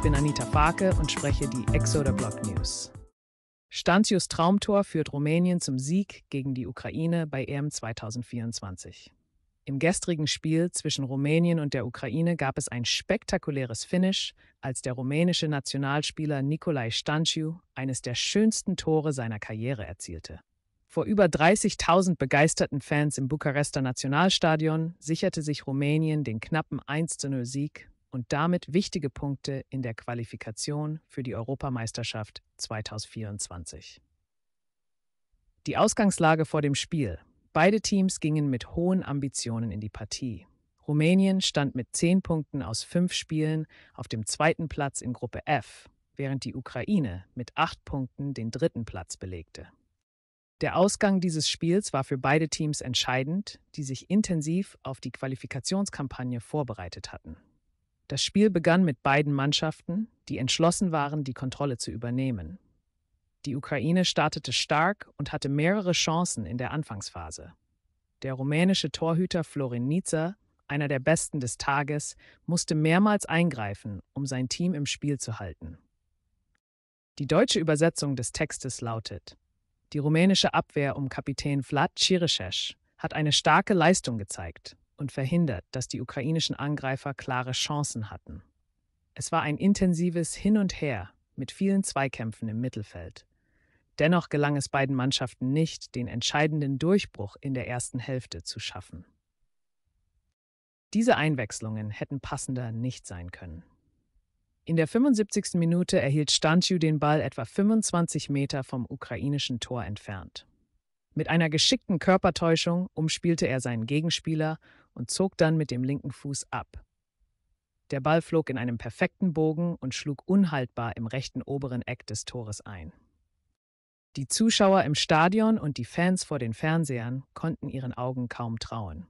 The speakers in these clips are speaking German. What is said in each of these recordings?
Ich bin Anita Farke und spreche die Exoder Block News. Stanzius Traumtor führt Rumänien zum Sieg gegen die Ukraine bei EM 2024. Im gestrigen Spiel zwischen Rumänien und der Ukraine gab es ein spektakuläres Finish, als der rumänische Nationalspieler Nikolai Stanciu eines der schönsten Tore seiner Karriere erzielte. Vor über 30.000 begeisterten Fans im Bukarester Nationalstadion sicherte sich Rumänien den knappen 1-0-Sieg und damit wichtige Punkte in der Qualifikation für die Europameisterschaft 2024. Die Ausgangslage vor dem Spiel. Beide Teams gingen mit hohen Ambitionen in die Partie. Rumänien stand mit zehn Punkten aus fünf Spielen auf dem zweiten Platz in Gruppe F, während die Ukraine mit acht Punkten den dritten Platz belegte. Der Ausgang dieses Spiels war für beide Teams entscheidend, die sich intensiv auf die Qualifikationskampagne vorbereitet hatten. Das Spiel begann mit beiden Mannschaften, die entschlossen waren, die Kontrolle zu übernehmen. Die Ukraine startete stark und hatte mehrere Chancen in der Anfangsphase. Der rumänische Torhüter Florin Nica, einer der besten des Tages, musste mehrmals eingreifen, um sein Team im Spiel zu halten. Die deutsche Übersetzung des Textes lautet: Die rumänische Abwehr um Kapitän Vlad Ciriceș hat eine starke Leistung gezeigt und verhindert, dass die ukrainischen Angreifer klare Chancen hatten. Es war ein intensives Hin und Her mit vielen Zweikämpfen im Mittelfeld. Dennoch gelang es beiden Mannschaften nicht, den entscheidenden Durchbruch in der ersten Hälfte zu schaffen. Diese Einwechslungen hätten passender nicht sein können. In der 75. Minute erhielt Stanchiu den Ball etwa 25 Meter vom ukrainischen Tor entfernt. Mit einer geschickten Körpertäuschung umspielte er seinen Gegenspieler und zog dann mit dem linken Fuß ab. Der Ball flog in einem perfekten Bogen und schlug unhaltbar im rechten oberen Eck des Tores ein. Die Zuschauer im Stadion und die Fans vor den Fernsehern konnten ihren Augen kaum trauen.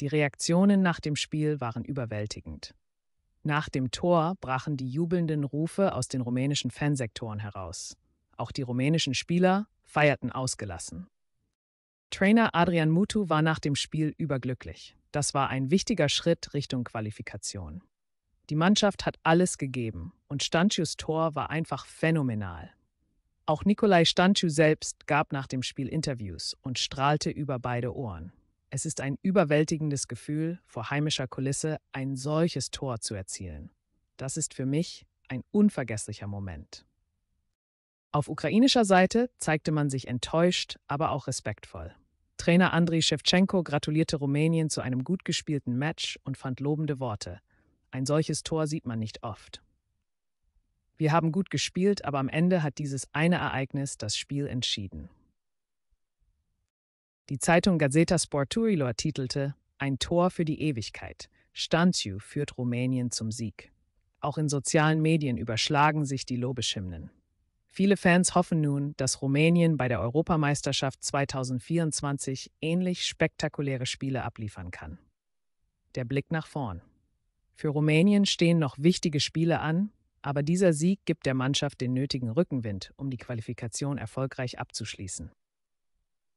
Die Reaktionen nach dem Spiel waren überwältigend. Nach dem Tor brachen die jubelnden Rufe aus den rumänischen Fansektoren heraus. Auch die rumänischen Spieler feierten ausgelassen. Trainer Adrian Mutu war nach dem Spiel überglücklich. Das war ein wichtiger Schritt Richtung Qualifikation. Die Mannschaft hat alles gegeben und Stancius Tor war einfach phänomenal. Auch Nikolai Stanciu selbst gab nach dem Spiel Interviews und strahlte über beide Ohren. Es ist ein überwältigendes Gefühl, vor heimischer Kulisse ein solches Tor zu erzielen. Das ist für mich ein unvergesslicher Moment. Auf ukrainischer Seite zeigte man sich enttäuscht, aber auch respektvoll. Trainer Andriy Shevchenko gratulierte Rumänien zu einem gut gespielten Match und fand lobende Worte. Ein solches Tor sieht man nicht oft. Wir haben gut gespielt, aber am Ende hat dieses eine Ereignis das Spiel entschieden. Die Zeitung Gazeta Sporturilor titelte Ein Tor für die Ewigkeit. Stanciu führt Rumänien zum Sieg. Auch in sozialen Medien überschlagen sich die Lobeshymnen. Viele Fans hoffen nun, dass Rumänien bei der Europameisterschaft 2024 ähnlich spektakuläre Spiele abliefern kann. Der Blick nach vorn. Für Rumänien stehen noch wichtige Spiele an, aber dieser Sieg gibt der Mannschaft den nötigen Rückenwind, um die Qualifikation erfolgreich abzuschließen.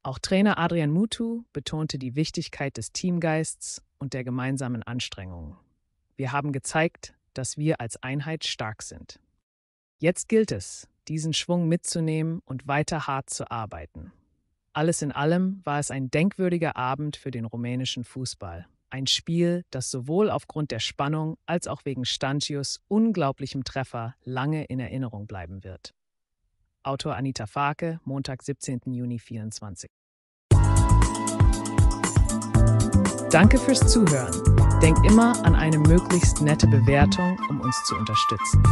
Auch Trainer Adrian Mutu betonte die Wichtigkeit des Teamgeists und der gemeinsamen Anstrengungen. Wir haben gezeigt, dass wir als Einheit stark sind. Jetzt gilt es, diesen Schwung mitzunehmen und weiter hart zu arbeiten. Alles in allem war es ein denkwürdiger Abend für den rumänischen Fußball. Ein Spiel, das sowohl aufgrund der Spannung als auch wegen Stancius unglaublichem Treffer lange in Erinnerung bleiben wird. Autor Anita Farke, Montag, 17. Juni 24. Danke fürs Zuhören. Denk immer an eine möglichst nette Bewertung, um uns zu unterstützen.